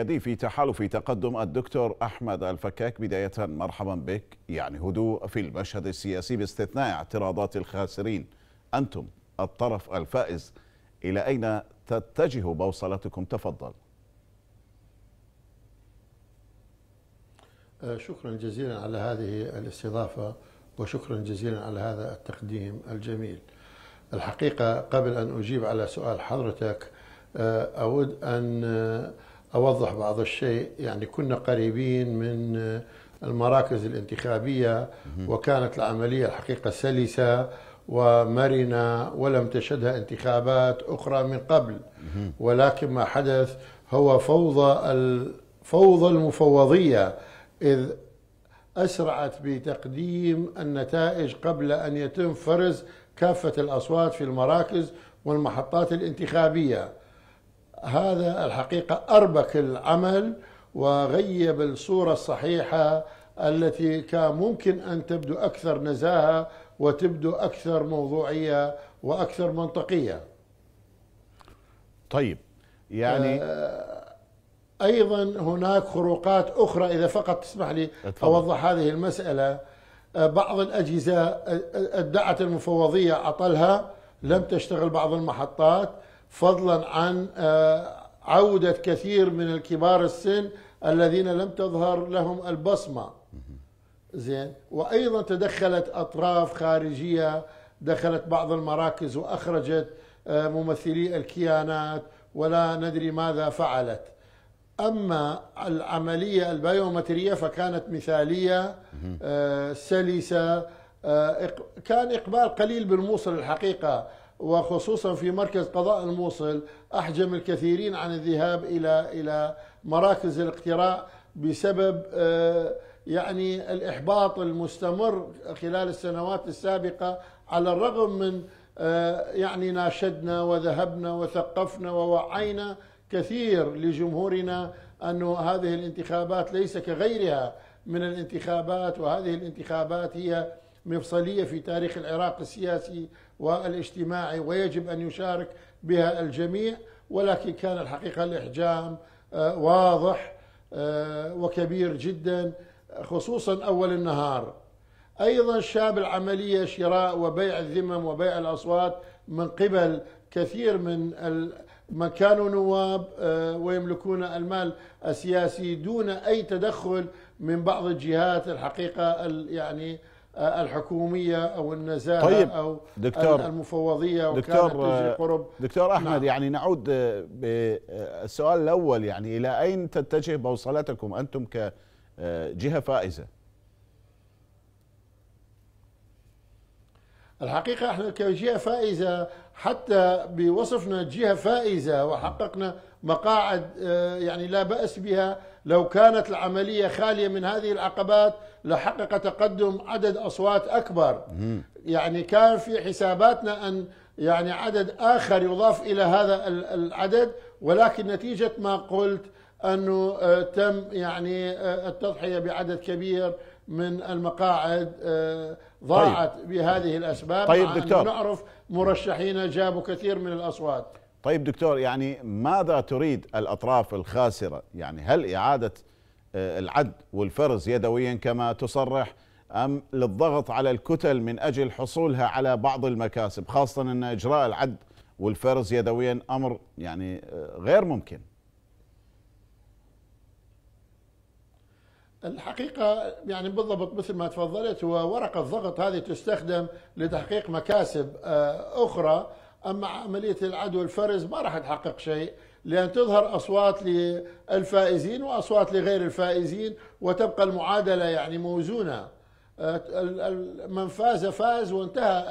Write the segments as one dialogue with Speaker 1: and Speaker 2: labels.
Speaker 1: يدي في تحالف تقدم الدكتور أحمد الفكاك بداية مرحبا بك يعني هدوء في المشهد السياسي باستثناء اعتراضات الخاسرين أنتم الطرف الفائز إلى أين تتجه بوصلتكم تفضل
Speaker 2: آه، شكرا جزيلا على هذه الاستضافة وشكرا جزيلا على هذا التقديم الجميل الحقيقة قبل أن أجيب على سؤال حضرتك آه، أود أن آه، أوضح بعض الشيء يعني كنا قريبين من المراكز الانتخابية وكانت العملية الحقيقة سلسة ومرنة ولم تشهدها انتخابات أخرى من قبل ولكن ما حدث هو فوضى الفوضى المفوضية إذ أسرعت بتقديم النتائج قبل أن يتم فرز كافة الأصوات في المراكز والمحطات الانتخابية هذا الحقيقة أربك العمل وغيب الصورة الصحيحة التي كان ممكن أن تبدو أكثر نزاهة وتبدو أكثر موضوعية وأكثر منطقية طيب يعني آه، أيضا هناك خروقات أخرى إذا فقط تسمح لي أتفضل. أوضح هذه المسألة آه، بعض الأجهزة ادعت آه، المفوضية عطلها لم تشتغل بعض المحطات فضلا عن آه، عودة كثير من الكبار السن الذين لم تظهر لهم البصمة زين وأيضا تدخلت أطراف خارجية دخلت بعض المراكز وأخرجت آه، ممثلي الكيانات ولا ندري ماذا فعلت أما العملية البيومترية فكانت مثالية آه، سلسة كان إقبال قليل بالموصل الحقيقة وخصوصا في مركز قضاء الموصل احجم الكثيرين عن الذهاب الى الى مراكز الاقتراع بسبب آه، يعني الاحباط المستمر خلال السنوات السابقه على الرغم من آه، يعني ناشدنا وذهبنا وثقفنا ووعينا كثير لجمهورنا أن هذه الانتخابات ليس كغيرها من الانتخابات وهذه الانتخابات هي مفصلية في تاريخ العراق السياسي والاجتماعي ويجب أن يشارك بها الجميع ولكن كان الحقيقة الإحجام آه، واضح آه، وكبير جدا خصوصا أول النهار أيضا شاب العملية شراء وبيع الذمم وبيع الأصوات من قبل كثير من من كانوا نواب آه، ويملكون المال السياسي دون أي تدخل من بعض الجهات الحقيقة يعني الحكوميه او النزاهه طيب او دكتور المفوضيه دكتور قرب
Speaker 1: دكتور احمد نعم. يعني نعود آه، بالسؤال آه، الاول يعني الى اين تتجه بوصلتكم انتم كجهه آه، فائزه؟
Speaker 2: الحقيقه احنا كجهه فائزه حتى بوصفنا جهه فائزه وحققنا مقاعد آه، يعني لا بأس بها لو كانت العملية خالية من هذه العقبات لحقق تقدم عدد أصوات أكبر يعني كان في حساباتنا أن يعني عدد آخر يضاف إلى هذا العدد ولكن نتيجة ما قلت أنه آه، تم يعني آه، التضحية بعدد كبير من المقاعد ضاعت طيب. بهذه الأسباب طيب دكتور نعرف مرشحين جابوا كثير من الأصوات
Speaker 1: طيب دكتور يعني ماذا تريد الأطراف الخاسرة يعني هل إعادة آه، العد والفرز يدويا كما تصرح أم للضغط على الكتل من أجل حصولها على بعض المكاسب خاصة أن إجراء العد والفرز يدويا أمر يعني آه، غير ممكن
Speaker 2: الحقيقة يعني بالضبط مثل ما تفضلت هو ورقة الضغط هذه تستخدم لتحقيق مكاسب آه، أخرى اما عمليه العدوى الفرز ما راح تحقق شيء لان تظهر اصوات للفائزين واصوات لغير الفائزين وتبقى المعادله يعني موزونه من فاز فاز وانتهى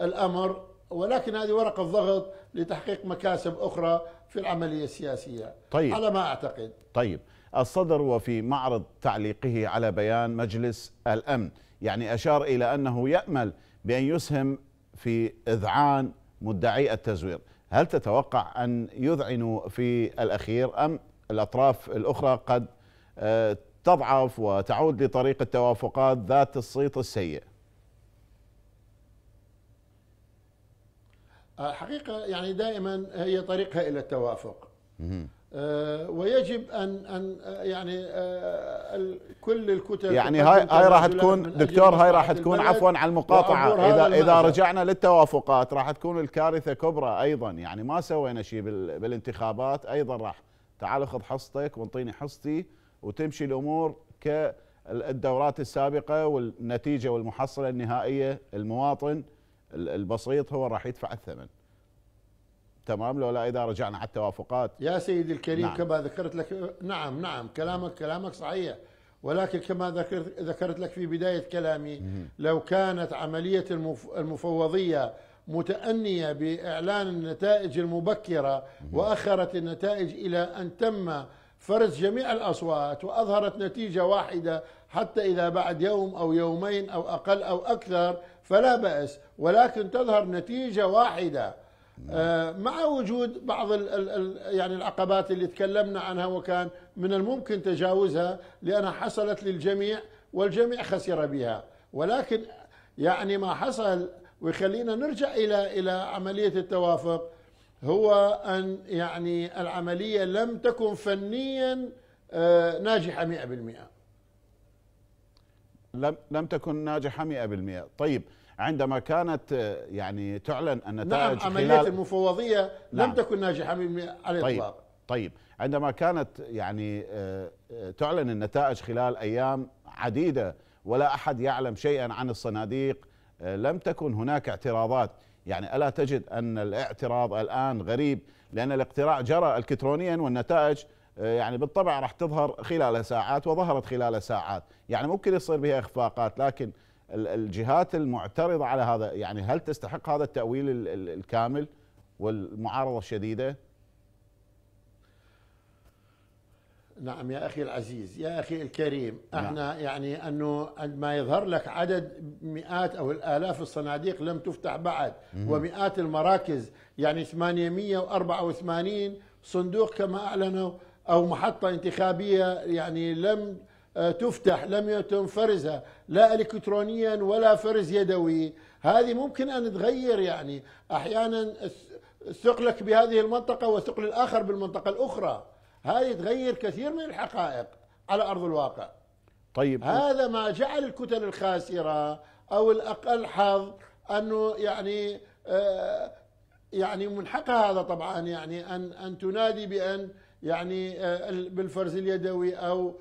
Speaker 2: الامر ولكن هذه ورقه ضغط لتحقيق مكاسب اخرى في العمليه السياسيه طيب على ما اعتقد
Speaker 1: طيب الصدر وفي معرض تعليقه على بيان مجلس الامن يعني اشار الى انه يامل بان يسهم في إذعان مدعي التزوير هل تتوقع أن يذعنوا في الأخير أم الأطراف الأخرى قد آه، تضعف وتعود لطريق التوافقات ذات الصيت السيء
Speaker 2: حقيقة يعني دائما هي طريقها إلى التوافق آه، ويجب ان ان آه، يعني آه، كل الكتل يعني هاي هاي راح تكون دكتور هاي راح تكون عفوا على المقاطعه اذا اذا رجعنا
Speaker 1: للتوافقات راح تكون الكارثه كبرى ايضا يعني ما سوينا شيء بالانتخابات ايضا راح تعال خذ حصتك وانطيني حصتي وتمشي الامور كالدورات السابقه والنتيجه والمحصله النهائيه المواطن البسيط هو راح يدفع الثمن تمام لولا إذا رجعنا على التوافقات يا سيدي الكريم نعم. كما
Speaker 2: ذكرت لك نعم نعم كلامك كلامك صحيح ولكن كما ذكرت, ذكرت لك في بداية كلامي لو كانت عملية المفوضية متأنية بإعلان النتائج المبكرة وأخرت النتائج إلى أن تم فرز جميع الأصوات وأظهرت نتيجة واحدة حتى إذا بعد يوم أو يومين أو أقل أو أكثر فلا بأس ولكن تظهر نتيجة واحدة نعم. آه، مع وجود بعض الـ الـ يعني العقبات اللي تكلمنا عنها وكان من الممكن تجاوزها لأنها حصلت للجميع والجميع خسر بها ولكن يعني ما حصل ويخلينا نرجع إلى إلى عملية التوافق هو أن يعني العملية لم تكن فنيا آه، ناجحة 100%
Speaker 1: لم لم تكن ناجحة 100% طيب عندما كانت آه، يعني تعلن النتائج نعم عملية
Speaker 2: المفوضية نعم لم تكن ناجحة على طيب، الإطلاق طيب
Speaker 1: طيب عندما كانت يعني آه، آه، تعلن النتائج خلال أيام عديدة ولا أحد يعلم شيئا عن الصناديق لم تكن هناك اعتراضات يعني ألا تجد أن الاعتراض الآن غريب لأن الاقتراع جرى الكترونيا والنتائج يعني بالطبع راح تظهر خلال ساعات وظهرت خلال ساعات يعني ممكن يصير بها إخفاقات لكن الجهات المعترضه على هذا يعني هل تستحق هذا التاويل الكامل والمعارضه الشديده؟
Speaker 2: نعم يا اخي العزيز يا اخي
Speaker 1: الكريم نعم. احنا
Speaker 2: نعم. يعني انه ما يظهر لك عدد مئات او الالاف الصناديق لم تفتح بعد مم. ومئات المراكز يعني 884 صندوق كما اعلنوا او محطه انتخابيه يعني لم آه، تفتح لم يتم فرزها لا الكترونيا ولا فرز يدوي هذه ممكن ان تغير يعني احيانا ثقلك بهذه المنطقه وثقل الاخر بالمنطقه الاخرى هذه تغير كثير من الحقائق على ارض الواقع
Speaker 1: طيب هذا
Speaker 2: ما جعل الكتل الخاسره او الاقل حظ انه يعني آه، يعني من حقها هذا طبعا يعني ان ان تنادي بان يعني آه، بالفرز اليدوي او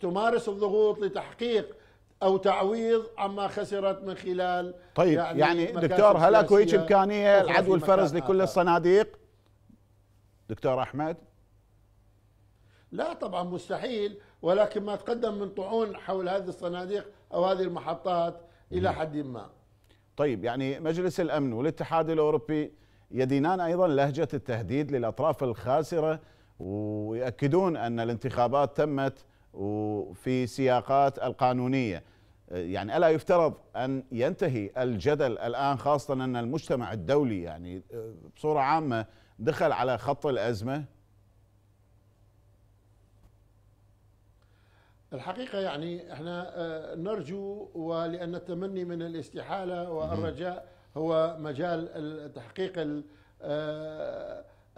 Speaker 2: تمارس الضغوط لتحقيق او تعويض عما خسرت من خلال طيب يعني, يعني دكتور هل اكو هيك امكانيه العدو الفرز لكل
Speaker 1: الصناديق؟ دكتور احمد
Speaker 2: لا طبعا مستحيل ولكن ما تقدم من طعون حول هذه الصناديق او هذه المحطات الى نعم. حد ما
Speaker 1: طيب يعني مجلس الامن والاتحاد الاوروبي يدينان ايضا لهجه التهديد للاطراف الخاسره ويؤكدون ان الانتخابات تمت وفي سياقات القانونيه آه، يعني الا يفترض ان ينتهي الجدل الان خاصه ان المجتمع الدولي يعني آه، بصوره عامه دخل على خط الازمه
Speaker 2: الحقيقه يعني احنا آه، نرجو ولان التمني من الاستحاله والرجاء هو مجال تحقيق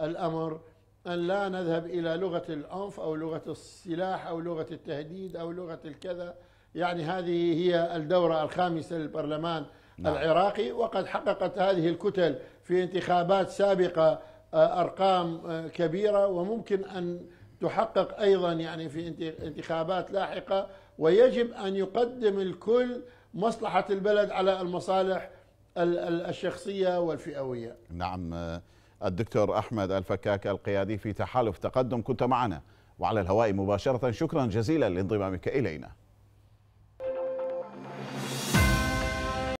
Speaker 2: الامر أن لا نذهب إلى لغة الأنف أو لغة السلاح أو لغة التهديد أو لغة الكذا يعني هذه هي الدورة الخامسة للبرلمان نعم. العراقي وقد حققت هذه الكتل في انتخابات سابقة آه، أرقام آه، كبيرة وممكن أن تحقق أيضا يعني في انتخابات لاحقة ويجب أن يقدم الكل مصلحة البلد على المصالح الشخصية والفئوية
Speaker 1: نعم آه، الدكتور أحمد الفكاك القيادي في تحالف تقدم كنت معنا وعلى الهواء مباشرة شكرا جزيلا لانضمامك إلينا